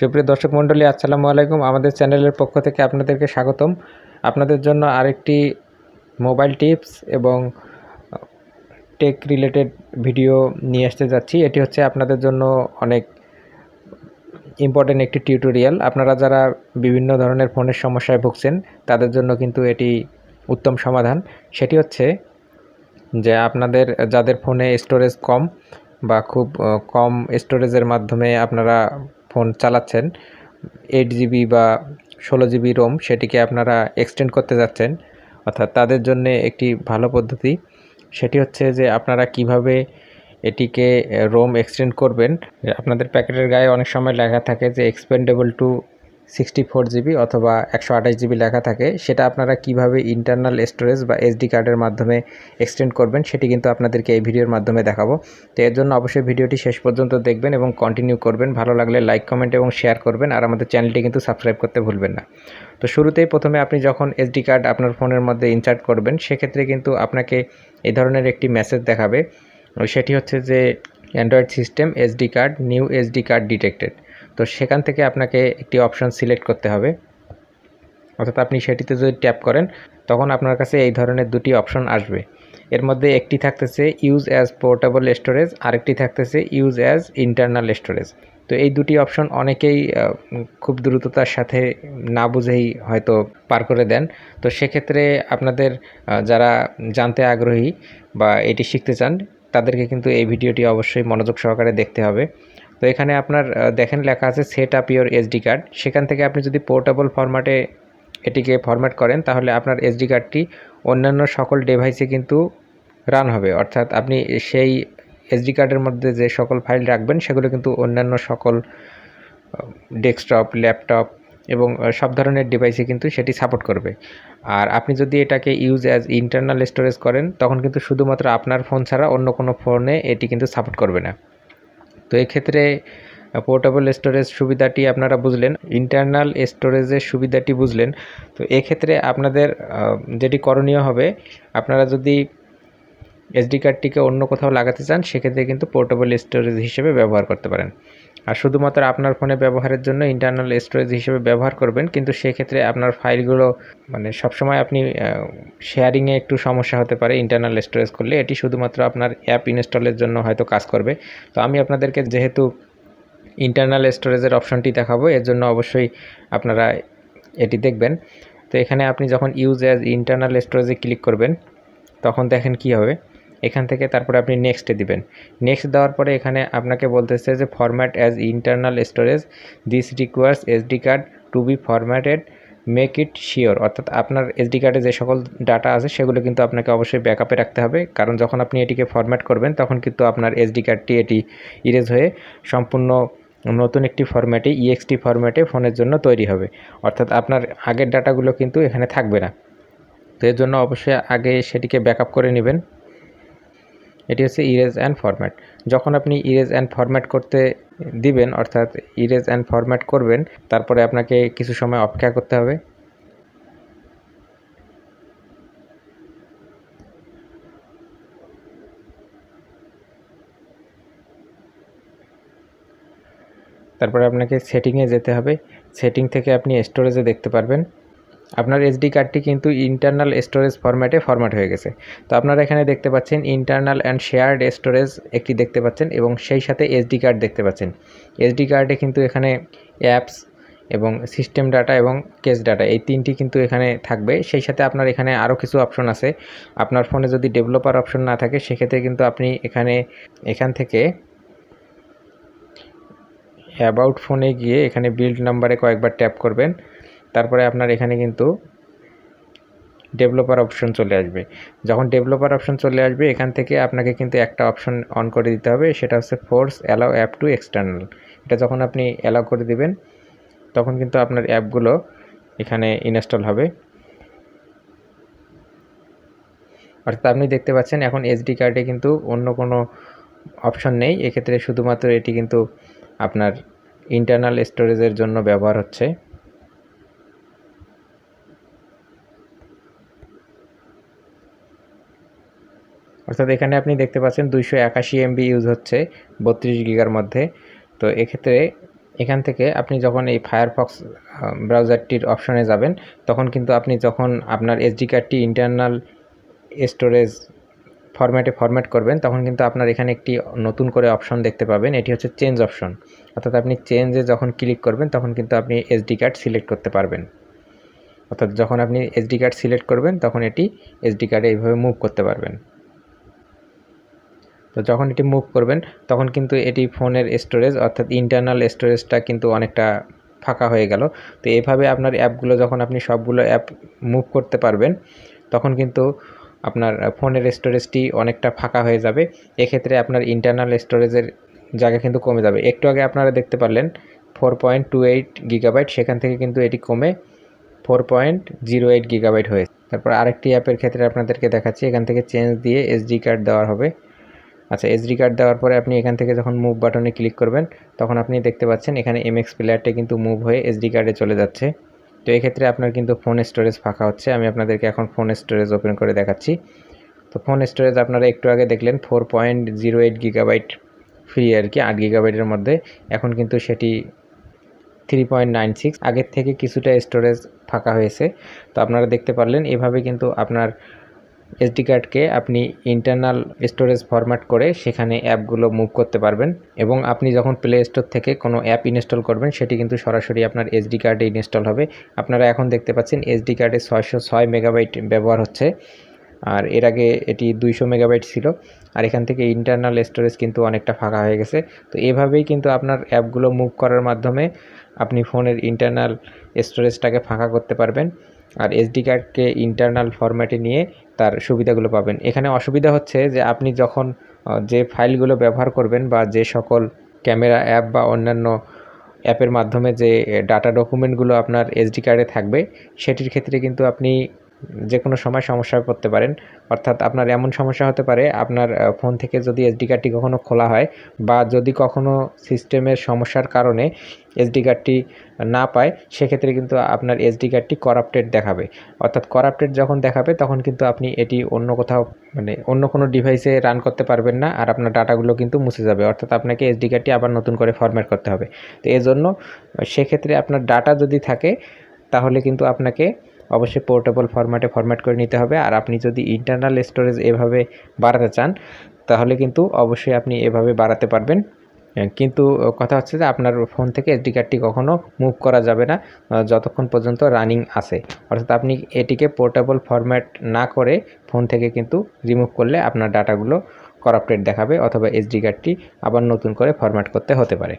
সুপ্রিয় দর্শক মণ্ডলী আসসালামু আলাইকুম আমাদের চ্যানেলের পক্ষ থেকে আপনাদেরকে স্বাগতম আপনাদের জন্য আরেকটি মোবাইল টিপস এবং টেক রিলেটেড ভিডিও নিয়ে আসতে যাচ্ছি এটি হচ্ছে আপনাদের জন্য অনেক ইম্পর্টেন্ট একটি টিউটোরিয়াল আপনারা যারা বিভিন্ন ধরনের ফোনের সমস্যায় ভুগছেন তাদের জন্য কিন্তু এটি উত্তম সমাধান সেটি হচ্ছে যে আপনাদের যাদের ফোনে স্টোরেজ কম বা খুব কম স্টোরেজের মাধ্যমে আপনারা ফোন চালাচ্ছেন এইট জিবি বা ষোলো জিবি রোম সেটিকে আপনারা এক্সটেন্ড করতে যাচ্ছেন অর্থাৎ তাদের জন্য একটি ভালো পদ্ধতি সেটি হচ্ছে যে আপনারা কিভাবে এটিকে রোম এক্সটেন্ড করবেন আপনাদের প্যাকেটের গায়ে অনেক সময় লেখা থাকে যে expandable to sixty four GB অথবা একশো আঠাশ জিবি লেখা থাকে সেটা আপনারা কিভাবে ইন্টারনাল স্টোরেজ বা এসডি কার্ডের মাধ্যমে এক্সটেন্ড করবেন সেটি কিন্তু আপনাদেরকে এই ভিডিওর মাধ্যমে দেখাবো তো এর জন্য অবশ্যই ভিডিওটি শেষ পর্যন্ত দেখবেন এবং কন্টিনিউ করবেন ভালো লাগলে লাইক কমেন্ট এবং শেয়ার করবেন আর আমাদের চ্যানেলটি কিন্তু সাবস্ক্রাইব করতে ভুলবেন না তো শুরুতেই প্রথমে আপনি যখন এসডি কার্ড আপনার ফোনের মধ্যে ইনসার্ট করবেন সেক্ষেত্রে কিন্তু আপনাকে এই ধরনের একটি মেসেজ দেখাবে সেটি হচ্ছে যে Android system SD card new SD card detected তো সেখান থেকে আপনাকে একটি অপশন সিলেক্ট করতে হবে অর্থাৎ আপনি সেটিতে যদি ট্যাপ করেন তখন আপনার কাছে এই ধরনের দুটি অপশন আসবে এর মধ্যে একটি থাকতেছে ইউজ অ্যাজ পোর্টেবল স্টোরেজ আরেকটি থাকতেছে ইউজ অ্যাজ ইন্টারনাল স্টোরেজ তো এই দুটি অপশন অনেকেই খুব দ্রুততার সাথে না বুঝেই হয়তো পার করে দেন তো সেক্ষেত্রে আপনাদের যারা জানতে আগ্রহী বা এটি শিখতে চান তাদেরকে কিন্তু এই ভিডিওটি অবশ্যই মনোযোগ সহকারে দেখতে হবে তো এখানে আপনার দেখেন লেখা আছে set up your SD card সেখান থেকে আপনি যদি পোর্টেবল ফরম্যাটে এটিকে ফরম্যাট করেন তাহলে আপনার এসডি কার্ডটি অন্যান্য সকল ডিভাইসে কিন্তু রান হবে অর্থাৎ আপনি সেই এসডি কার্ডের মধ্যে যে সকল ফাইল রাখবেন সেগুলো কিন্তু অন্যান্য সকল ডেস্কটপ ল্যাপটপ এবং সব ধরনের ডিভাইসে কিন্তু সেটি সাপোর্ট করবে আর আপনি যদি এটাকে ইউজ অ্যাজ ইন্টারনাল স্টোরেজ করেন তখন কিন্তু শুধুমাত্র আপনার ফোন ছাড়া অন্য কোনো ফোনে এটি কিন্তু সাপোর্ট করবে না তো এক্ষেত্রে পোর্টেবল স্টোরেজ সুবিধাটি আপনারা বুঝলেন ইন্টারনাল স্টোরেজের সুবিধাটি বুঝলেন তো এক্ষেত্রে আপনাদের যেটি করণীয় হবে আপনারা যদি এসডি কার্ডটিকে অন্য কোথাও লাগাতে চান সেক্ষেত্রে কিন্তু পোর্টেবল স্টোরেজ হিসেবে ব্যবহার করতে পারেন আর শুধুমাত্র আপনার ফোনে ব্যবহারের জন্য ইন্টারনাল স্টোরেজ হিসেবে ব্যবহার করবেন কিন্তু সেক্ষেত্রে আপনার ফাইলগুলো মানে সবসময় আপনি শেয়ারিংয়ে একটু সমস্যা হতে পারে ইন্টারনাল স্টোরেজ করলে এটি শুধুমাত্র আপনার অ্যাপ ইনস্টলের জন্য হয়তো কাজ করবে তো আমি আপনাদেরকে যেহেতু ইন্টারনাল স্টোরেজের অপশনটি দেখাবো এর জন্য অবশ্যই আপনারা এটি দেখবেন তো এখানে আপনি যখন ইউজ অ্যাজ ইন্টারনাল স্টোরেজে ক্লিক করবেন তখন দেখেন কি হবে এখান থেকে তারপরে আপনি নেক্সট দিবেন নেক্সট দেওয়ার পরে এখানে আপনাকে বলতেছে যে format as internal storage this requires SD card to be formatted make it sure অর্থাৎ আপনার এসডি কার্ডে যে সকল ডাটা আছে সেগুলো কিন্তু আপনাকে অবশ্যই ব্যাকআপে রাখতে হবে কারণ যখন আপনি এটিকে ফরম্যাট করবেন তখন কিন্তু আপনার এসডি কার্ডটি এটি ইরেজ হয়ে সম্পূর্ণ নতুন একটি ফরম্যাটে ইএক্সটি ফরম্যাটে ফোনের জন্য তৈরি হবে অর্থাৎ আপনার আগের ডাটাগুলো কিন্তু এখানে থাকবে না তো এর জন্য অবশ্যই আগে সেটিকে ব্যাকআপ করে নেবেন এটি হচ্ছে ইরেজ অ্যান্ড ফরম্যাট যখন আপনি ইরেজ অ্যান্ড ফরম্যাট করতে দিবেন অর্থাৎ ইরেজ অ্যান্ড ফরম্যাট করবেন তারপরে আপনাকে কিছু সময় অপেক্ষা করতে হবে তারপরে আপনাকে সেটিংয়ে যেতে হবে সেটিং থেকে আপনি স্টোরেজে দেখতে পারবেন আপনার এসডি কার্ডটি কিন্তু ইন্টারনাল স্টোরেজ ফরম্যাটে ফরম্যাট হয়ে গেছে তো আপনারা এখানে দেখতে পাচ্ছেন ইন্টারনাল অ্যান্ড শেয়ার্ড স্টোরেজ একটি দেখতে পাচ্ছেন এবং সেই সাথে এসডি কার্ড দেখতে পাচ্ছেন এসডি কার্ডে কিন্তু এখানে অ্যাপস এবং সিস্টেম ডাটা এবং কেস ডাটা এই তিনটি কিন্তু এখানে থাকবে সেই সাথে আপনার এখানে আরও কিছু অপশন আছে আপনার ফোনে যদি ডেভেলপার অপশন না থাকে সেক্ষেত্রে কিন্তু আপনি এখানে এখান থেকে অ্যাবাউট ফোনে গিয়ে এখানে বিল্ড নাম্বারে কয়েকবার ট্যাপ করবেন তারপরে আপনার এখানে কিন্তু ডেভেলপার অপশন চলে আসবে যখন ডেভেলপার অপশন চলে আসবে এখান থেকে আপনাকে কিন্তু একটা অপশন অন করে দিতে হবে সেটা হচ্ছে force allow app to external এটা যখন আপনি অ্যালাউ করে দিবেন তখন কিন্তু আপনার অ্যাপগুলো এখানে ইনস্টল হবে অর্থাৎ আপনি দেখতে পাচ্ছেন এখন এসডি কার্ডে কিন্তু অন্য কোনো অপশন নেই এক্ষেত্রে শুধুমাত্র এটি কিন্তু আপনার ইন্টারনাল স্টোরেজের জন্য ব্যবহার হচ্ছে অর্থাৎ এখানে আপনি দেখতে পাচ্ছেন দুইশো একাশি এমবি ইউজ হচ্ছে বত্রিশ গিগার মধ্যে তো এক্ষেত্রে এখান থেকে আপনি যখন এই ফায়ারফক্স ব্রাউজারটির অপশনে যাবেন তখন কিন্তু আপনি যখন আপনার এসডি কার্ডটি ইন্টারনাল স্টোরেজ ফরম্যাটে ফরম্যাট করবেন তখন কিন্তু আপনার এখানে একটি নতুন করে অপশন দেখতে পাবেন এটি হচ্ছে চেঞ্জ অপশন অর্থাৎ আপনি চেঞ্জে যখন ক্লিক করবেন তখন কিন্তু আপনি এসডি কার্ড সিলেক্ট করতে পারবেন অর্থাৎ যখন আপনি এসডি কার্ড সিলেক্ট করবেন তখন এটি এসডি কার্ডে এইভাবে মুভ করতে পারবেন তো যখন এটি মুভ করবেন তখন কিন্তু এটি ফোনের স্টোরেজ অর্থাৎ ইন্টারনাল স্টোরেজটা কিন্তু অনেকটা ফাঁকা হয়ে গেল তো এভাবে আপনার অ্যাপগুলো যখন আপনি সবগুলো অ্যাপ মুভ করতে পারবেন তখন কিন্তু আপনার ফোনের স্টোরেজটি অনেকটা ফাঁকা হয়ে যাবে এক্ষেত্রে আপনার ইন্টারনাল স্টোরেজের জায়গা কিন্তু কমে যাবে একটু আগে আপনারা দেখতে পারলেন four point two eight gigabyte সেখান থেকে কিন্তু এটি কমে four point zero eight gigabyte হয়েছে তারপর আরেকটি অ্যাপের ক্ষেত্রে আপনাদেরকে দেখাচ্ছি এখান থেকে চেঞ্জ দিয়ে এসডি কার্ড দেওয়া হবে আচ্ছা এসডি কার্ড দেওয়ার পরে আপনি এখান থেকে যখন মুভ বাটনে ক্লিক করবেন তখন আপনি দেখতে পাচ্ছেন এখানে এমএক্স প্লেয়ারটা কিন্তু মুভ হয়ে এসডি কার্ডে চলে যাচ্ছে তো এক্ষেত্রে আপনার কিন্তু ফোন স্টোরেজ ফাঁকা হচ্ছে আমি আপনাদেরকে এখন ফোন স্টোরেজ ওপেন করে দেখাচ্ছি তো ফোন স্টোরেজ আপনারা একটু আগে দেখলেন four point zero eight gigabyte free আর কি আট গিগাবাইটের মধ্যে এখন কিন্তু সেটি থ্রি পয়েন্ট নাইন সিক্স আগের থেকে কিছুটা স্টোরেজ ফাঁকা হয়েছে তো আপনারা দেখতে পারলেন এভাবে কিন্তু আপনার এসডি কার্ডকে আপনি ইন্টারনাল স্টোরেজ ফরম্যাট করে সেখানে অ্যাপগুলো মুভ করতে পারবেন এবং আপনি যখন প্লে স্টোর থেকে কোনো অ্যাপ ইনস্টল করবেন সেটি কিন্তু সরাসরি আপনার এসডি কার্ডে ইনস্টল হবে আপনারা এখন দেখতে পাচ্ছেন এসডি কার্ডে ছয়শো ছয় মেগাবাইট ব্যবহার হচ্ছে আর এর আগে এটি দুইশো মেগাবাইট ছিল আর এখান থেকে ইন্টারনাল স্টোরেজ কিন্তু অনেকটা ফাঁকা হয়ে গেছে তো এভাবেই কিন্তু আপনার অ্যাপগুলো মুভ করার মাধ্যমে আপনি ফোনের ইন্টারনাল স্টোরেজটাকে ফাঁকা করতে পারবেন আর এসডি কার্ডকে ইন্টারনাল ফরম্যাটে নিয়ে তার সুবিধাগুলো পাবেন এখানে অসুবিধা হচ্ছে যে আপনি যখন যে ফাইলগুলো ব্যবহার করবেন বা যে সকল ক্যামেরা অ্যাপ বা অন্যান্য অ্যাপের মাধ্যমে যে ডাটা ডকুমেন্টগুলো আপনার এসডি কার্ডে থাকবে সেটির ক্ষেত্রে কিন্তু আপনি যে কোনো সময় সমস্যায় পড়তে পারেন অর্থাৎ আপনার এমন সমস্যা হতে পারে আপনার ফোন থেকে যদি এসডি কার্ডটি কখনও খোলা হয় বা যদি কখনো সিস্টেমের সমস্যার কারণে এসডি কার্ডটি না পায় সেক্ষেত্রে কিন্তু আপনার এসডি কার্ডটি করাপ্টেড দেখাবে অর্থাৎ করাপ্টেড যখন দেখাবে তখন কিন্তু আপনি এটি অন্য কোথাও মানে অন্য কোনো ডিভাইসে রান করতে পারবেন না আর আপনার ডাটাগুলো কিন্তু মুছে যাবে অর্থাৎ আপনাকে এসডি কার্ডটি আবার নতুন করে ফরম্যাট করতে হবে তো এজন্য সেক্ষেত্রে আপনার ডাটা যদি থাকে তাহলে কিন্তু আপনাকে অবশ্যই পোর্টেবল ফরম্যাটে ফরম্যাট করে নিতে হবে আর আপনি যদি ইন্টারনাল স্টোরেজ এভাবে বাড়াতে চান তাহলে কিন্তু অবশ্যই আপনি এভাবে বাড়াতে পারবেন কিন্তু কথা হচ্ছে যে আপনার ফোন থেকে এসডি কার্ডটি কখনও মুভ করা যাবে না যতক্ষণ পর্যন্ত রানিং আসে অর্থাৎ আপনি এটিকে পোর্টেবল ফরম্যাট না করে ফোন থেকে কিন্তু রিমুভ করলে আপনার ডাটাগুলো করাপ্টেড দেখাবে অথবা এসডি কার্ডটি আবার নতুন করে ফরম্যাট করতে হতে পারে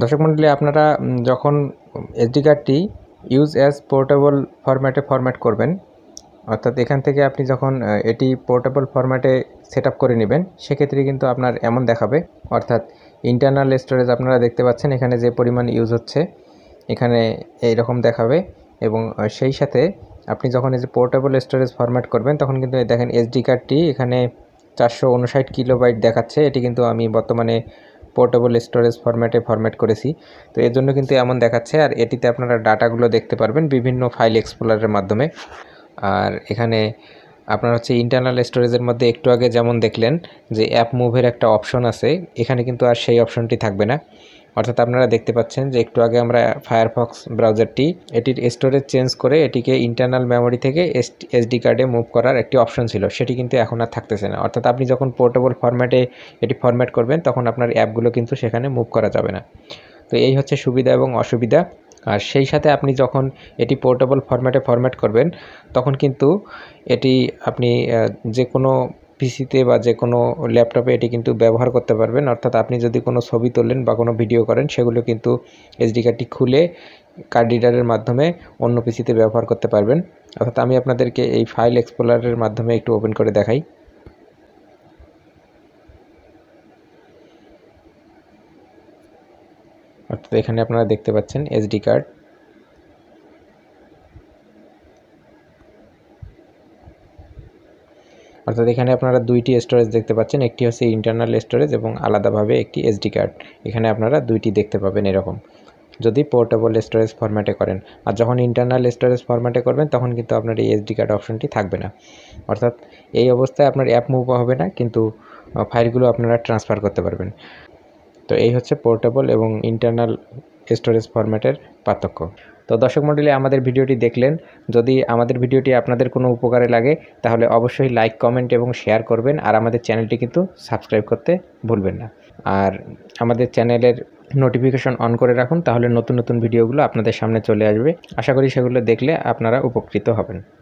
দর্শক মন্ডলে আপনারা যখন এসডি কার্ডটি ইউজ অ্যাজ পোর্টেবল ফরম্যাটে ফরম্যাট করবেন অর্থাৎ এখান থেকে আপনি যখন এটি পোর্টেবল ফরম্যাটে সেট করে নেবেন সেক্ষেত্রে কিন্তু আপনার এমন দেখাবে অর্থাৎ ইন্টারনাল স্টোরেজ আপনারা দেখতে পাচ্ছেন এখানে যে পরিমাণ ইউজ হচ্ছে এখানে এই রকম দেখাবে এবং সেই সাথে আপনি যখন এই যে পোর্টেবল স্টোরেজ ফরম্যাট করবেন তখন কিন্তু দেখেন এসডি কার্ডটি এখানে চারশো উনষাট কিলোবাইট দেখাচ্ছে এটি কিন্তু আমি বর্তমানে পোর্টেবল স্টোরেজ ফরম্যাটে ফরম্যাট করেছি তো এর জন্য কিন্তু এমন দেখাচ্ছে আর এটিতে আপনারা ডাটাগুলো দেখতে পারবেন বিভিন্ন ফাইল এক্সপ্লোরারের মাধ্যমে আর এখানে আপনার হচ্ছে ইন্টারনাল স্টোরেজের মধ্যে একটু আগে যেমন দেখলেন যে অ্যাপ মুভের একটা অপশন আছে এখানে কিন্তু আর সেই অপশনটি থাকবে না অর্থাৎ আপনারা দেখতে পাচ্ছেন যে একটু আগে আমরা ফায়ারফক্স ব্রাউজারটি এটির স্টোরেজ চেঞ্জ করে এটিকে ইন্টারনাল মেমোরি থেকে এসডি কার্ডে মুভ করার একটি অপশন ছিল সেটি কিন্তু এখন আর থাকতেছে না অর্থাৎ আপনি যখন পোর্টেবল ফরম্যাটে এটি ফরম্যাট করবেন তখন আপনার অ্যাপগুলো কিন্তু সেখানে মুভ করা যাবে না তো এই হচ্ছে সুবিধা এবং অসুবিধা আর সেই সাথে আপনি যখন এটি পোর্টেবল ফরম্যাটে ফরম্যাট করবেন তখন কিন্তু এটি আপনি যে কোনো পিসিতে বা যে কোনো ল্যাপটপে এটি কিন্তু ব্যবহার করতে পারবেন অর্থাৎ আপনি যদি কোনো ছবি তোলেন বা কোনো ভিডিও করেন সেগুলো কিন্তু এসডি কার্ডটি খুলে কার্ড রিডারের মাধ্যমে অন্য পিসিতে ব্যবহার করতে পারবেন অর্থাৎ আমি আপনাদেরকে এই ফাইল এক্সপ্লোরারের মাধ্যমে একটু ওপেন করে দেখাই তো এখানে আপনারা দেখতে পাচ্ছেন এসডি কার্ড অর্থাৎ এখানে আপনারা দুইটি স্টোরেজ দেখতে পাচ্ছেন একটি হচ্ছে ইন্টারনাল স্টোরেজ এবং আলাদাভাবে একটি এসডি কার্ড এখানে আপনারা দুইটি দেখতে পাবেন এরকম যদি পোর্টেবল স্টোরেজ ফরম্যাটে করেন আর যখন ইন্টারনাল স্টোরেজ ফরম্যাটে করবেন তখন কিন্তু আপনার এই এসডি কার্ড অপশনটি থাকবে না অর্থাৎ এই অবস্থায় আপনার অ্যাপ মুভ হবে না কিন্তু ফাইলগুলো আপনারা ট্রান্সফার করতে পারবেন তো এই হচ্ছে পোর্টেবল এবং ইন্টারনাল স্টোরেজ ফরম্যাটের পার্থক্য তো দর্শক মণ্ডলী আমাদের ভিডিওটি দেখলেন যদি আমাদের ভিডিওটি আপনাদের কোনো উপকারে লাগে তাহলে অবশ্যই লাইক কমেন্ট এবং শেয়ার করবেন আর আমাদের চ্যানেলটি কিন্তু সাবস্ক্রাইব করতে ভুলবেন না আর আমাদের চ্যানেলের নোটিফিকেশন অন করে রাখুন তাহলে নতুন নতুন ভিডিওগুলো আপনাদের সামনে চলে আসবে আশা করি সেগুলো দেখলে আপনারা উপকৃত হবেন